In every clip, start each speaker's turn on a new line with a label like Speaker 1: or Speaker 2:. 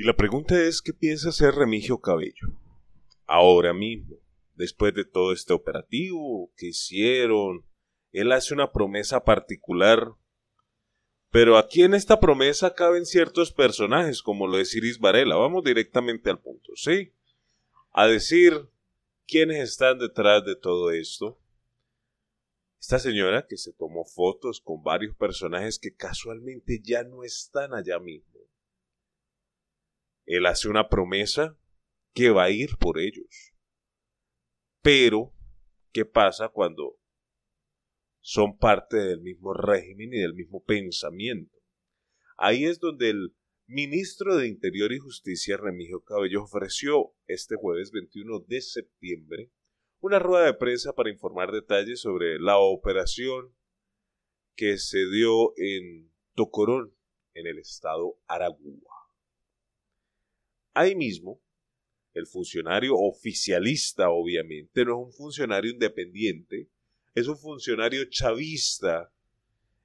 Speaker 1: Y la pregunta es, ¿qué piensa hacer Remigio Cabello? Ahora mismo, después de todo este operativo que hicieron, él hace una promesa particular. Pero aquí en esta promesa caben ciertos personajes, como lo es Iris Varela. Vamos directamente al punto, ¿sí? A decir quiénes están detrás de todo esto. Esta señora que se tomó fotos con varios personajes que casualmente ya no están allá mismo. Él hace una promesa que va a ir por ellos. Pero, ¿qué pasa cuando son parte del mismo régimen y del mismo pensamiento? Ahí es donde el ministro de Interior y Justicia, Remigio Cabello, ofreció este jueves 21 de septiembre una rueda de prensa para informar detalles sobre la operación que se dio en Tocorón, en el estado Aragua. Ahí mismo, el funcionario oficialista, obviamente, no es un funcionario independiente, es un funcionario chavista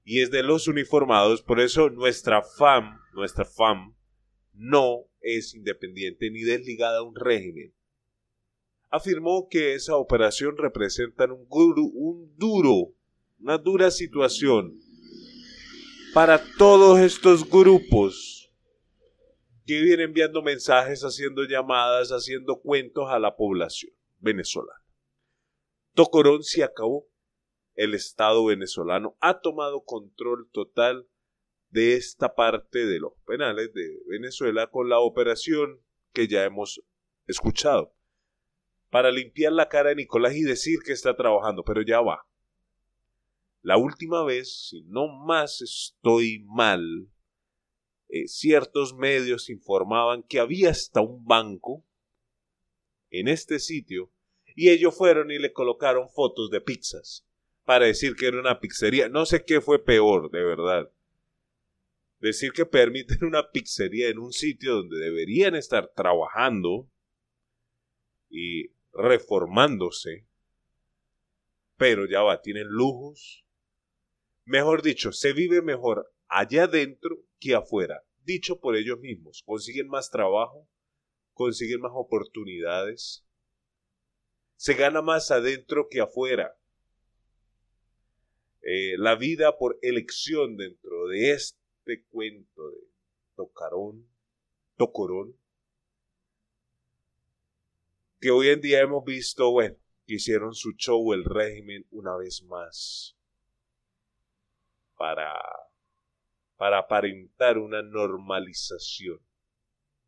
Speaker 1: y es de los uniformados, por eso nuestra FAM, nuestra FAM, no es independiente ni desligada a un régimen. Afirmó que esa operación representa un, guru, un duro, una dura situación para todos estos grupos que viene enviando mensajes, haciendo llamadas, haciendo cuentos a la población venezolana. Tocorón se acabó. El Estado venezolano ha tomado control total de esta parte de los penales de Venezuela con la operación que ya hemos escuchado para limpiar la cara de Nicolás y decir que está trabajando, pero ya va. La última vez, si no más estoy mal, eh, ciertos medios informaban que había hasta un banco en este sitio y ellos fueron y le colocaron fotos de pizzas para decir que era una pizzería. No sé qué fue peor, de verdad. Decir que permiten una pizzería en un sitio donde deberían estar trabajando y reformándose, pero ya va, tienen lujos. Mejor dicho, se vive mejor allá adentro afuera. Dicho por ellos mismos, consiguen más trabajo, consiguen más oportunidades, se gana más adentro que afuera. Eh, la vida por elección dentro de este cuento de Tocarón, Tocorón, que hoy en día hemos visto, bueno, que hicieron su show el régimen una vez más para para aparentar una normalización.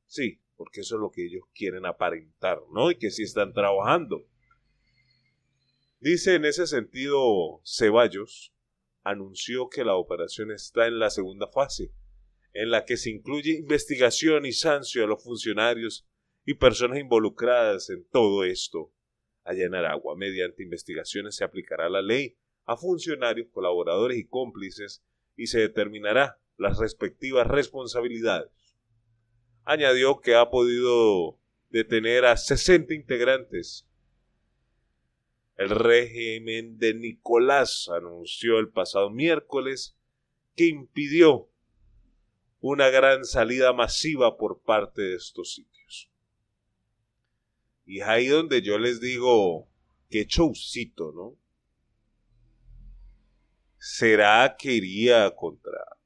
Speaker 1: Sí, porque eso es lo que ellos quieren aparentar, ¿no? Y que sí están trabajando. Dice en ese sentido Ceballos, anunció que la operación está en la segunda fase, en la que se incluye investigación y sanción a los funcionarios y personas involucradas en todo esto. A en Aragua, mediante investigaciones se aplicará la ley a funcionarios, colaboradores y cómplices y se determinará las respectivas responsabilidades. Añadió que ha podido detener a 60 integrantes. El régimen de Nicolás anunció el pasado miércoles que impidió una gran salida masiva por parte de estos sitios. Y es ahí donde yo les digo, que showcito, ¿no? será que iría contra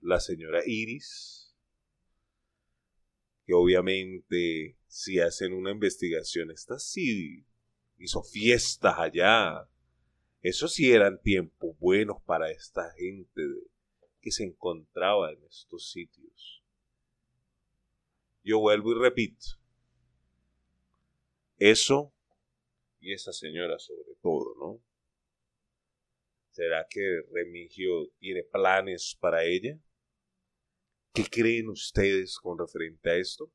Speaker 1: la señora Iris, que obviamente si hacen una investigación, esta sí hizo fiestas allá. Eso sí eran tiempos buenos para esta gente que se encontraba en estos sitios. Yo vuelvo y repito, eso y esa señora sobre todo, ¿no? ¿Será que Remigio tiene planes para ella? ¿Qué creen ustedes con referente a esto?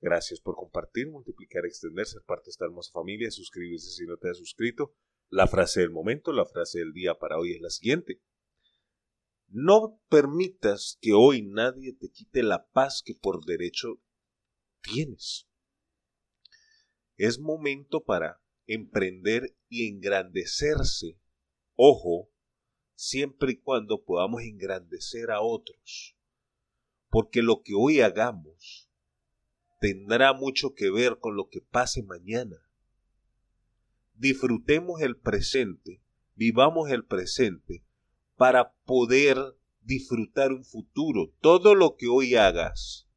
Speaker 1: Gracias por compartir, multiplicar, extenderse, ser parte de esta hermosa familia, suscribirse si no te has suscrito. La frase del momento, la frase del día para hoy es la siguiente. No permitas que hoy nadie te quite la paz que por derecho tienes. Es momento para emprender y engrandecerse ojo, siempre y cuando podamos engrandecer a otros, porque lo que hoy hagamos tendrá mucho que ver con lo que pase mañana. Disfrutemos el presente, vivamos el presente, para poder disfrutar un futuro. Todo lo que hoy hagas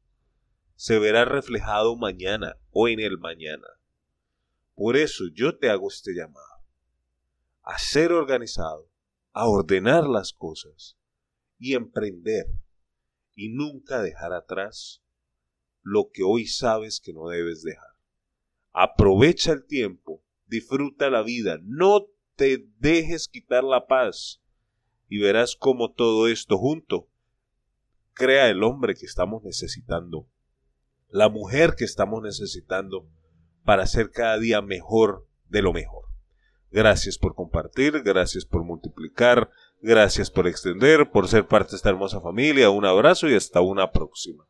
Speaker 1: se verá reflejado mañana o en el mañana. Por eso yo te hago este llamado a ser organizado, a ordenar las cosas y emprender y nunca dejar atrás lo que hoy sabes que no debes dejar. Aprovecha el tiempo, disfruta la vida, no te dejes quitar la paz y verás cómo todo esto junto crea el hombre que estamos necesitando, la mujer que estamos necesitando para ser cada día mejor de lo mejor. Gracias por compartir, gracias por multiplicar, gracias por extender, por ser parte de esta hermosa familia. Un abrazo y hasta una próxima.